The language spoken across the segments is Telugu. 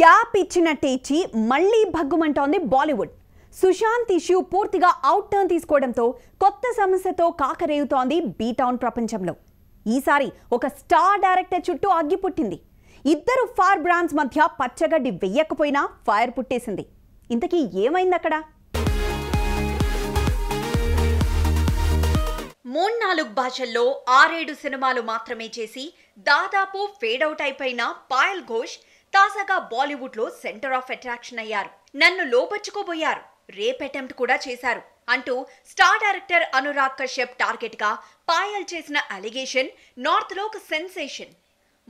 గ్యాప్ ఇచ్చిన టేచి మళ్ళీ భగ్గుమంటోంది బాలీవుడ్ సుశాంత్ ఇష్యూ పూర్తిగా అవుట్ టర్న్ తీసుకోవడంతో కొత్త సమస్యతో కాకరేయుతోంది బీటౌన్ ప్రపంచంలో ఈసారి ఒక స్టార్ డైరెక్టర్ చుట్టూ అగ్గి పుట్టింది ఇద్దరు ఫార్ బ్రాండ్స్ మధ్య పచ్చగడ్డి వెయ్యకపోయినా ఫైర్ పుట్టేసింది ఇంతకీ ఏమైంది అక్కడ మూడు నాలుగు భాషల్లో ఆరేడు సినిమాలు మాత్రమే చేసి దాదాపు ఫేడౌట్ అయిపోయిన పాయల్ ఘోష్ తాజాగా బాలీవుడ్ లో సెంటర్ ఆఫ్ అట్రాక్షన్ అయ్యారు నన్ను లోపరుచుకోబోయారు రేప్ అటెంప్ట్ కూడా చేశారు అంటూ star director Anurag Kashyap target గా పాయల్ చేసిన అలిగేషన్ నార్త్ లో ఒక సెన్సేషన్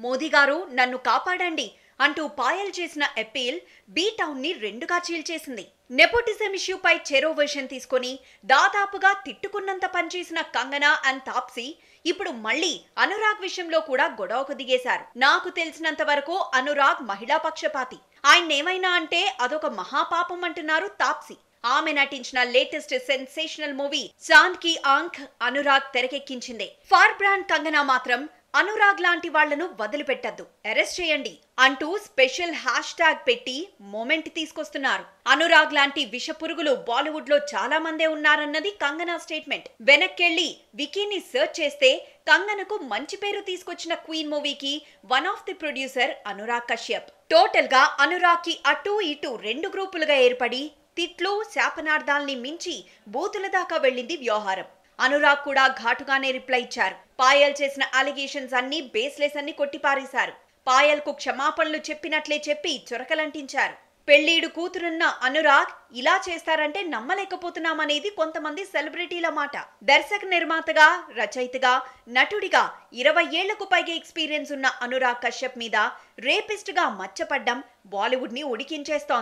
మోదీ గారు నన్ను కాపాడండి అంటూ పాయల్ చేసిన అప్పీల్ బీ టౌన్ ని రెండుగా చీల్చేసింది నెపోటిజం ఇష్యూపై చెరో వర్షన్ తీసుకుని దాదాపుగా తిట్టుకున్నంత పనిచేసిన కంగనా అండ్ తాప్సీ ఇప్పుడు మళ్ళీ అనురాగ్ విషయంలో కూడా గొడవకు దిగేశారు నాకు తెలిసినంత వరకు అనురాగ్ మహిళా పక్షపాతి ఏమైనా అంటే అదొక మహాపాపం అంటున్నారు తాప్సీ ఆమె నటించిన latest sensational movie Chand ki Aankh Anurag తెరకెక్కించింది ఫార్ బ్రాండ్ కంగనా మాత్రం అనురాగ్ లాంటి వాళ్లను వదిలిపెట్టద్దు అరెస్ట్ చేయండి అంటూ స్పెషల్ హ్యాష్ ట్యాగ్ పెట్టి మొమెంట్ తీసుకొస్తున్నారు అనురాగ్ లాంటి పురుగులు బాలీవుడ్ లో చాలా మందే ఉన్నారన్నది కంగనా స్టేట్మెంట్ వెనక్కెళ్లి వికీని సర్చ్ చేస్తే కంగనకు మంచి పేరు తీసుకొచ్చిన క్వీన్ మూవీకి one of the producer Anurag Kashyap total గా అనురాగ్ కి అటు ఇటు రెండు గ్రూపులుగా ఏర్పడి తిట్లు శాపనార్థాల్ని మించి బూతుల దాకా వెళ్ళింది వ్యవహారం అనురాగ్ కూడా ఘాటుగానే రిప్లై ఇచ్చారు పాయల్ చేసిన అలిగేషన్స్ అన్ని బేస్లెస్ అన్ని కొట్టిపారేశారు పాయల్ కు క్షమాపణలు చెప్పినట్లే చెప్పి చొరకలంటించారు పెళ్లిడు కూతురున్న అనురాగ్ ఇలా చేస్తారంటే నమ్మలేకపోతున్నామనేది కొంతమంది సెలబ్రిటీల మాట దర్శక నిర్మాతగా రచయితగా నటుడిగా ఇరవై ఏళ్లకు పైగా ఎక్స్పీరియన్స్ ఉన్న అనురాగ్ కశ్యప్ మీద రేపిస్ట్ గా మచ్చపడ్డం బాలీవుడ్ ని ఉడికించేస్తోంది